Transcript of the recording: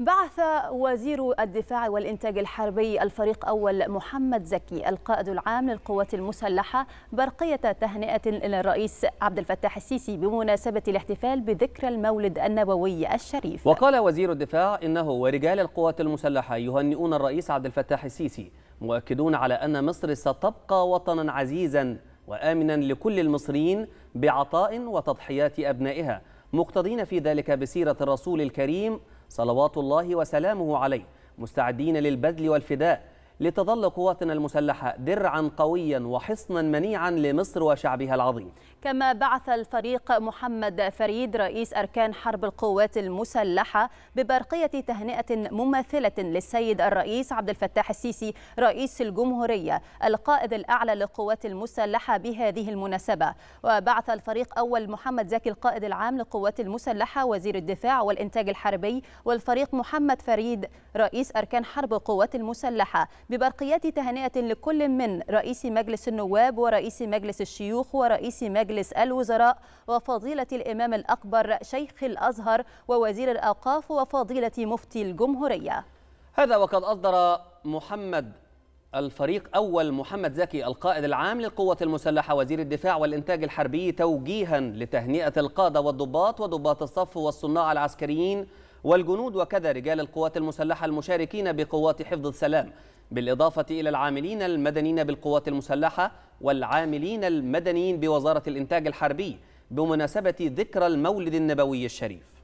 بعث وزير الدفاع والإنتاج الحربي الفريق أول محمد زكي القائد العام للقوات المسلحة برقية تهنئة للرئيس عبد الفتاح السيسي بمناسبة الاحتفال بذكرى المولد النبوي الشريف وقال وزير الدفاع إنه ورجال القوات المسلحة يهنئون الرئيس عبد الفتاح السيسي مؤكدون على أن مصر ستبقى وطنا عزيزا وآمنا لكل المصريين بعطاء وتضحيات أبنائها مقتضين في ذلك بسيرة الرسول الكريم صلوات الله وسلامه عليه مستعدين للبذل والفداء لتظل قواتنا المسلحة درعا قويا وحصنا منيعا لمصر وشعبها العظيم كما بعث الفريق محمد فريد رئيس أركان حرب القوات المسلحة ببرقية تهنئة مماثلة للسيد الرئيس عبد الفتاح السيسي رئيس الجمهورية القائد الأعلى للقوات المسلحة بهذه المناسبة وبعث الفريق أول محمد زكي القائد العام للقوات المسلحة وزير الدفاع والإنتاج الحربي والفريق محمد فريد رئيس أركان حرب القوات المسلحة ببرقيات تهنئة لكل من رئيس مجلس النواب ورئيس مجلس الشيوخ ورئيس مجلس الوزراء وفضيلة الإمام الأكبر شيخ الأزهر ووزير الأوقاف وفضيلة مفتي الجمهورية هذا وقد أصدر محمد الفريق أول محمد زكي القائد العام للقوة المسلحة وزير الدفاع والإنتاج الحربي توجيها لتهنئة القادة والضباط وضباط الصف والصناع العسكريين والجنود وكذا رجال القوات المسلحة المشاركين بقوات حفظ السلام بالإضافة إلى العاملين المدنيين بالقوات المسلحة والعاملين المدنيين بوزارة الإنتاج الحربي بمناسبة ذكرى المولد النبوي الشريف